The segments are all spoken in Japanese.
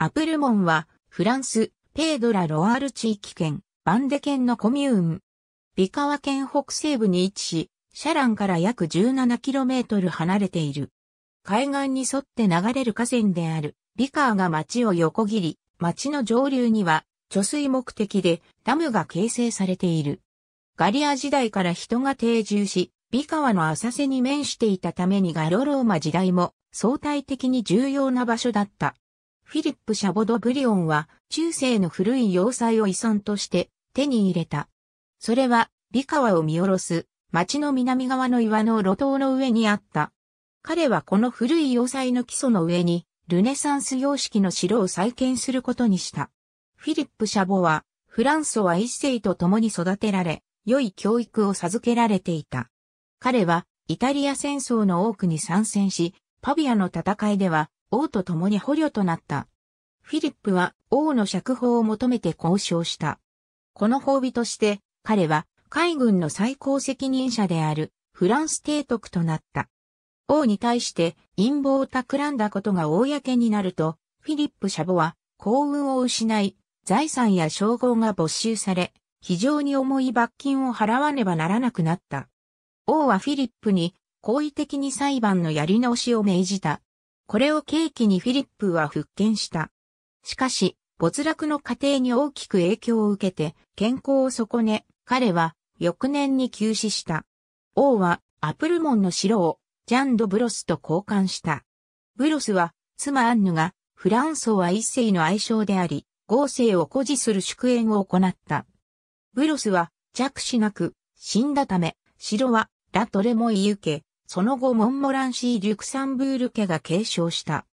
アプルモンは、フランス、ペードラ・ロワール地域圏、バンデ県のコミューン。ビカワ県北西部に位置し、シャランから約 17km 離れている。海岸に沿って流れる河川である、ビカワが町を横切り、町の上流には、貯水目的でダムが形成されている。ガリア時代から人が定住し、美川の浅瀬に面していたためにガロローマ時代も相対的に重要な場所だった。フィリップ・シャボド・ブリオンは中世の古い要塞を遺産として手に入れた。それは、美川を見下ろす町の南側の岩の路頭の上にあった。彼はこの古い要塞の基礎の上に、ルネサンス様式の城を再建することにした。フィリップ・シャボは、フランソワ一世と共に育てられ、良い教育を授けられていた。彼は、イタリア戦争の多くに参戦し、パビアの戦いでは、王と共に捕虜となった。フィリップは王の釈放を求めて交渉した。この褒美として彼は海軍の最高責任者であるフランス提督となった。王に対して陰謀を企んだことが公になると、フィリップ・シャボは幸運を失い、財産や称号が没収され、非常に重い罰金を払わねばならなくなった。王はフィリップに好意的に裁判のやり直しを命じた。これを契機にフィリップは復権した。しかし、没落の過程に大きく影響を受けて、健康を損ね、彼は翌年に急死した。王はアプルモンの城をジャン・ド・ブロスと交換した。ブロスは妻アンヌがフランソワ一世の愛称であり、合成を誇示する祝宴を行った。ブロスは弱死なく死んだため、城はラトレモイユ受け、その後モンモランシー・リュクサンブール家が継承した。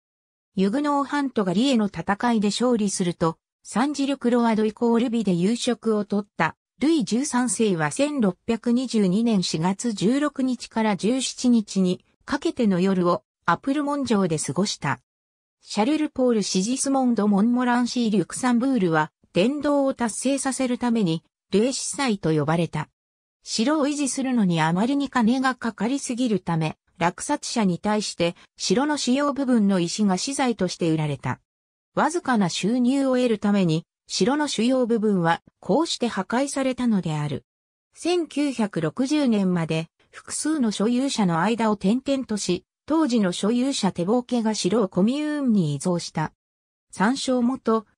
ユグノーハントがリエの戦いで勝利すると、サンジル・クロワドイコールビで夕食をとった。ルイ13世は1622年4月16日から17日にかけての夜をアプルモン城で過ごした。シャルル・ポール・シジスモンド・モンモランシー・リュクサンブールは伝道を達成させるために、霊司祭と呼ばれた。城を維持するのにあまりに金がかかりすぎるため、落札者に対して城の主要部分の石が資材として売られた。わずかな収入を得るために、城の主要部分はこうして破壊されたのである。1960年まで複数の所有者の間を転々とし、当時の所有者手ボ家が城をコミューンに移動した。参照元、